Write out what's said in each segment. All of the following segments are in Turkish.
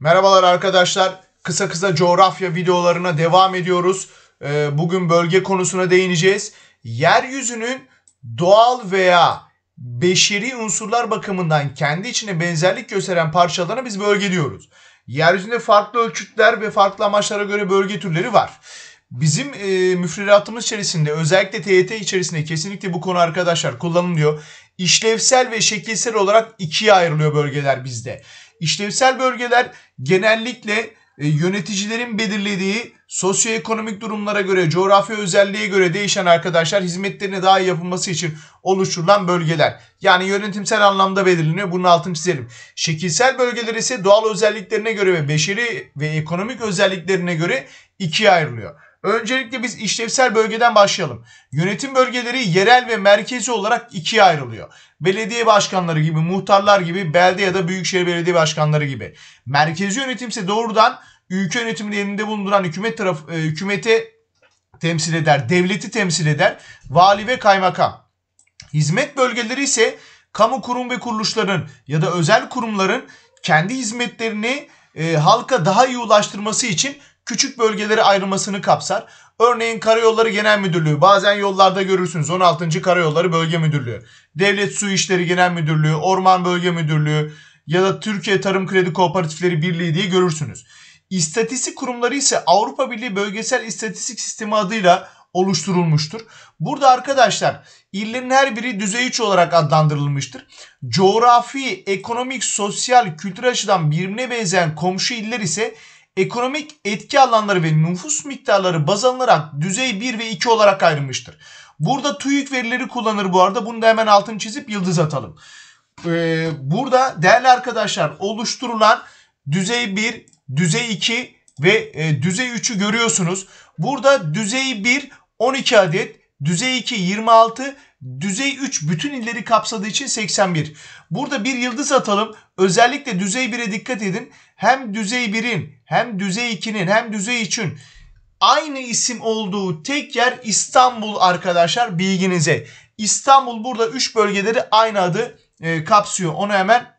Merhabalar arkadaşlar. Kısa kısa coğrafya videolarına devam ediyoruz. Ee, bugün bölge konusuna değineceğiz. Yeryüzünün doğal veya beşeri unsurlar bakımından kendi içine benzerlik gösteren parçalarına biz bölge diyoruz. Yeryüzünde farklı ölçütler ve farklı amaçlara göre bölge türleri var. Bizim e, müfredatımız içerisinde özellikle TYT içerisinde kesinlikle bu konu arkadaşlar kullanılıyor. İşlevsel ve şekilsel olarak ikiye ayrılıyor bölgeler bizde. İşlevsel bölgeler genellikle e, yöneticilerin belirlediği sosyoekonomik durumlara göre, coğrafya özelliğe göre değişen arkadaşlar hizmetlerine daha iyi yapılması için oluşturulan bölgeler. Yani yönetimsel anlamda belirleniyor. Bunun altını çizelim. Şekilsel bölgeler ise doğal özelliklerine göre ve beşeri ve ekonomik özelliklerine göre ikiye ayrılıyor. Öncelikle biz işlevsel bölgeden başlayalım. Yönetim bölgeleri yerel ve merkezi olarak ikiye ayrılıyor. Belediye başkanları gibi, muhtarlar gibi, belde ya da büyükşehir belediye başkanları gibi. Merkezi yönetim ise doğrudan ülke yönetimini elinde bulunduran hükümet taraf, e, hükümeti temsil eder, devleti temsil eder, vali ve kaymakam. Hizmet bölgeleri ise kamu kurum ve kuruluşların ya da özel kurumların kendi hizmetlerini e, halka daha iyi ulaştırması için küçük bölgeleri ayrılmasını kapsar. Örneğin Karayolları Genel Müdürlüğü bazen yollarda görürsünüz 16. Karayolları Bölge Müdürlüğü, Devlet Su İşleri Genel Müdürlüğü, Orman Bölge Müdürlüğü ya da Türkiye Tarım Kredi Kooperatifleri Birliği diye görürsünüz. İstatistik kurumları ise Avrupa Birliği Bölgesel İstatistik Sistemi adıyla oluşturulmuştur. Burada arkadaşlar illerin her biri düzey 3 olarak adlandırılmıştır. Coğrafi, ekonomik, sosyal, kültür açıdan birbirine benzeyen komşu iller ise ekonomik etki alanları ve nüfus miktarları baz alınarak düzey 1 ve 2 olarak ayrılmıştır. Burada TÜİK verileri kullanır bu arada. Bunu da hemen altını çizip yıldız atalım. Ee, burada değerli arkadaşlar oluşturulan düzey 1, düzey 2 ve e, düzey 3'ü görüyorsunuz. Burada düzey 1 12 adet, düzey 2 26, düzey 3 bütün illeri kapsadığı için 81. Burada bir yıldız atalım. Özellikle düzey 1'e dikkat edin hem düzey 1'in hem düzey 2'nin hem düzey 3'ün aynı isim olduğu tek yer İstanbul arkadaşlar bilginize. İstanbul burada 3 bölgeleri aynı adı e, kapsıyor. Onu hemen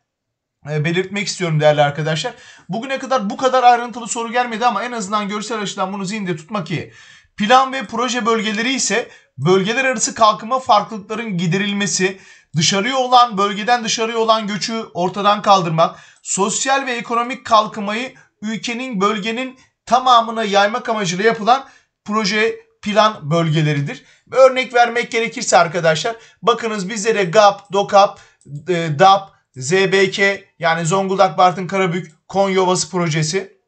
e, belirtmek istiyorum değerli arkadaşlar. Bugüne kadar bu kadar ayrıntılı soru gelmedi ama en azından görsel açıdan bunu zihinde tutmak iyi. Plan ve proje bölgeleri ise bölgeler arası kalkınma farklılıkların giderilmesi, dışarıya olan bölgeden dışarıya olan göçü ortadan kaldırmak, sosyal ve ekonomik kalkınmayı ülkenin bölgenin tamamına yaymak amacıyla yapılan proje plan bölgeleridir. Örnek vermek gerekirse arkadaşlar bakınız bizlere GAP, DOKAP, DAP, ZBK yani Zonguldak, Bartın, Karabük, Konya Ovası projesi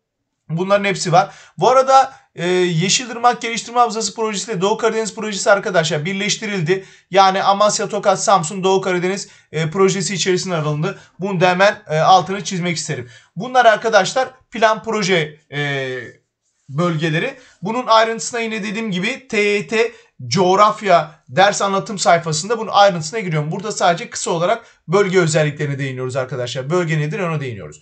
Bunların hepsi var. Bu arada e, Yeşilırmak Geliştirme Havzası projesi ile Doğu Karadeniz projesi arkadaşlar birleştirildi. Yani Amasya, Tokat, Samsun, Doğu Karadeniz e, projesi içerisinde alındı. Bunu da hemen e, altını çizmek isterim. Bunlar arkadaşlar plan proje e, bölgeleri. Bunun ayrıntısına yine dediğim gibi TET coğrafya ders anlatım sayfasında bunun ayrıntısına giriyorum. Burada sadece kısa olarak bölge özelliklerine değiniyoruz arkadaşlar. Bölge nedir ona değiniyoruz.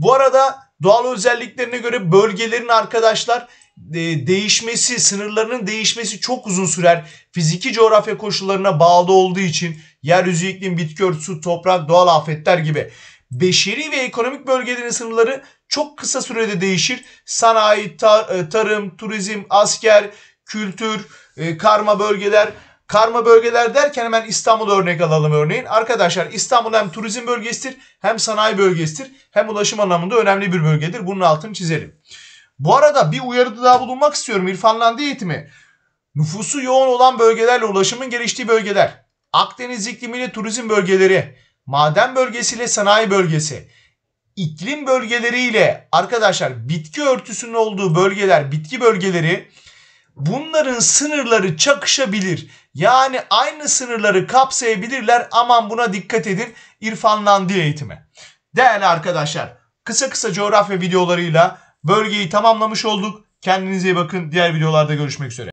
Bu arada doğal özelliklerine göre bölgelerin arkadaşlar e, değişmesi, sınırlarının değişmesi çok uzun sürer. Fiziki coğrafya koşullarına bağlı olduğu için yeryüzü, iklim, bitki örtüsü, toprak, doğal afetler gibi beşeri ve ekonomik bölgelerin sınırları çok kısa sürede değişir. Sanayi, tar e, tarım, turizm, asker, kültür, e, karma bölgeler Karma bölgeler derken hemen İstanbul örnek alalım örneğin. Arkadaşlar İstanbul hem turizm bölgesidir hem sanayi bölgesidir hem ulaşım anlamında önemli bir bölgedir. Bunun altını çizelim. Bu arada bir uyarıda daha bulunmak istiyorum. İrfanlandı eğitimi. Nüfusu yoğun olan bölgelerle ulaşımın geliştiği bölgeler. Akdeniz iklimiyle turizm bölgeleri, maden bölgesiyle sanayi bölgesi, iklim bölgeleriyle arkadaşlar bitki örtüsünün olduğu bölgeler, bitki bölgeleri, bunların sınırları çakışabilir. Yani aynı sınırları kapsayabilirler. Aman buna dikkat edin. İrfandan dil eğitimi. Değerli arkadaşlar, kısa kısa coğrafya videolarıyla bölgeyi tamamlamış olduk. Kendinize iyi bakın. Diğer videolarda görüşmek üzere.